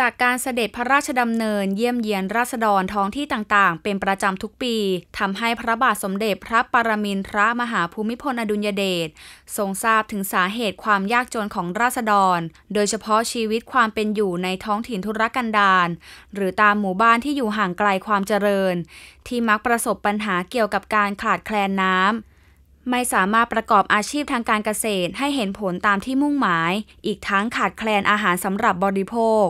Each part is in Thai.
จากการเสด็จพระราชดำเนินเยี่ยมเยียนราษฎรท้องที่ต่าง ๆ เป็นประจำทุกปี ทำให้พระบาทสมเด็จพระปรมินทรมหาภูมิพล อดุลยเดชทรงทราบถึงสาเหตุความยากจนของราษฎร โดยเฉพาะชีวิตความเป็นอยู่ในท้องถิ่นทุรกันดารหรือตามหมู่บ้านที่อยู่ห่างไกลความเจริญ ที่มักประสบปัญหาเกี่ยวกับการขาดแคลนน้ำไม่สามารถประกอบอาชีพทางการเกษตรให้เห็นผลตามที่มุ่งหมาย อีกทั้งขาดแคลนอาหารสำหรับบริโภค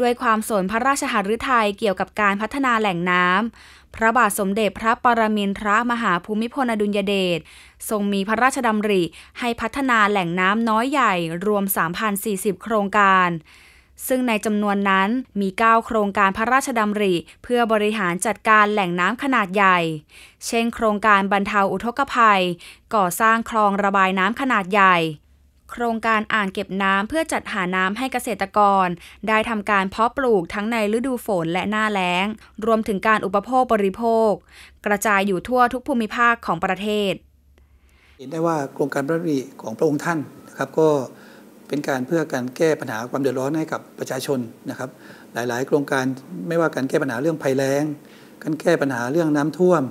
ด้วยความสนพระราชหฤทัยเกี่ยวกับการพัฒนาแหล่งน้ำพระบาทสมเด็จพระปรมินทรมหาภูมิพลอดุลยเดชทรงมีพระราชดำริให้พัฒนาแหล่งน้ำน้อยใหญ่รวม 3,040 โครงการ ซึ่งในจำนวนนั้นมี 9 โครงการพระราชดำริเพื่อบริหารจัดการแหล่งน้ำขนาดใหญ่เช่น โครงการบรรเทาอุทกภัย ก่อสร้างคลองระบายน้ำขนาดใหญ่โครงการอ่างเก็บน้ำเพื่อจัดหาน้ำให้เกษตรกร ได้ทำการเพาะปลูกทั้งในฤดูฝนและหน้าแล้ง รวมถึงการอุปโภคบริโภค กระจายอยู่ทั่วทุกภูมิภาคของประเทศ เห็นได้ว่าโครงการพระรริของพระองค์ท่านนะครับก็เป็นการเพื่อการแก้ปัญหาความเดือดร้อนให้กับประชาชนนะครับ หลายๆ โครงการไม่ว่าการแก้ปัญหาเรื่องภัยแล้งการแก้ปัญหาเรื่องน้ำท่วม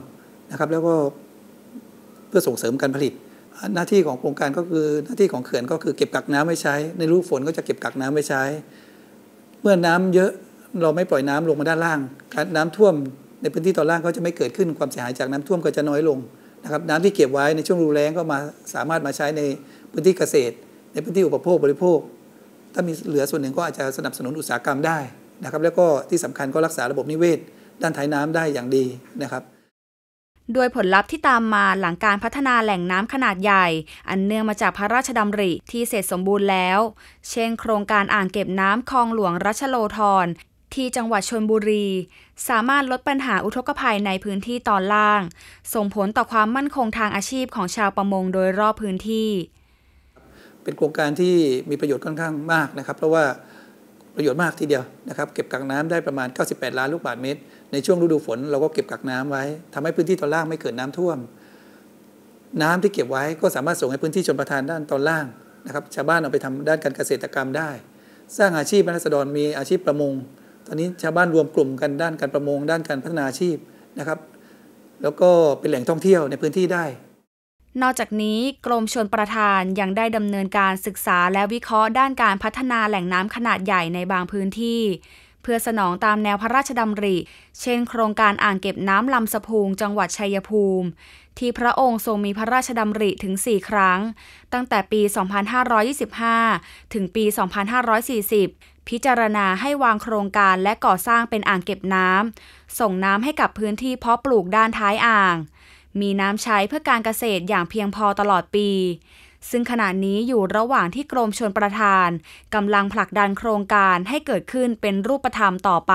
นะครับแล้วก็เพื่อส่งเสริมการผลิตหน้าที่ของโครงการก็คือหน้าที่ของเขื่อนก็คือเก็บกักน้ำไม่ใช้ ในรูปฝนก็จะเก็บกักน้ำไม่ใช้ เมื่อน้ำเยอะเราไม่ปล่อยน้ำลงมาด้านล่างน้ำท่วมในพื้นที่ตอนล่างก็จะไม่เกิดขึ้นความเสียหายจากน้ำท่วมก็จะน้อยลงนะครับน้ำที่เก็บไว้ในช่วงรูแรงก็มาสามารถมาใช้ในพื้นที่เกษตร ในพื้นที่อุปโภคบริโภค ถ้ามีเหลือส่วนหนึ่งก็อาจจะสนับสนุนอุตสาหกรรมได้นะครับ แล้วก็ที่สำคัญก็รักษาระบบนิเวศ ด้านท้ายน้ำได้อย่างดีนะครับด้วยผลลัพธ์ที่ตามมาหลังการพัฒนาแหล่งน้ำขนาดใหญ่ อันเนื่องมาจากพระราชดำริที่เสร็จสมบูรณ์แล้ว เช่น โครงการอ่างเก็บน้ำคลองหลวงรัชโลธรที่จังหวัดชนบุรี สามารถลดปัญหาอุทกภัยในพื้นที่ตอนล่าง ส่งผลต่อความมั่นคงทางอาชีพของชาวประมงโดยรอบพื้นที่ เป็นโครงการที่มีประโยชน์ค่อนข้างมากนะครับ เพราะว่าประโยชน์มากทีเดียวนะครับเก็บกักน้ำได้ประมาณ 98ล้านลูกบาศก์เมตร ในช่วงฤดูฝน เราก็เก็บกักน้ำไว้ ทำให้พื้นที่ตอนล่างไม่เกิดน้ำท่วม น้ำที่เก็บไว้ก็สามารถส่งให้พื้นที่ชนประทานด้านตอนล่างนะครับ ชาวบ้านเอาไปทำด้านการเกษตรกรรมได้ สร้างอาชีพรัษฎรมีอาชีพประมง ตอนนี้ชาวบ้านรวมกลุ่มกันด้านการประมง ด้านการพัฒนาอาชีพนะครับแล้วก็เป็นแหล่งท่องเที่ยวในพื้นที่ได้นอกจากนี้กรมชนประทานยังได้ดำเนินการศึกษาและวิเคราะห์ด้านการพัฒนาแหล่งน้ำขนาดใหญ่ในบางพื้นที่ เพื่อสนองตามแนวพระราชดำริ เช่นโครงการอ่างเก็บน้ำลำสะพูงจังหวัดชัยภูมิ ที่พระองค์ทรงมีพระราชดำริถึง 4 ครั้ง ตั้งแต่ปี 2525 ถึงปี 2540 พิจารณาให้วางโครงการและก่อสร้างเป็นอ่างเก็บน้ำส่งน้ำให้กับพื้นที่เพาะปลูกด้านท้ายอ่างมีน้ำใช้เพื่อการเกษตรอย่างเพียงพอตลอดปี ซึ่งขณะนี้อยู่ระหว่างที่กรมชนประทานกำลังผลักดันโครงการให้เกิดขึ้นเป็นรูปธรรมต่อไป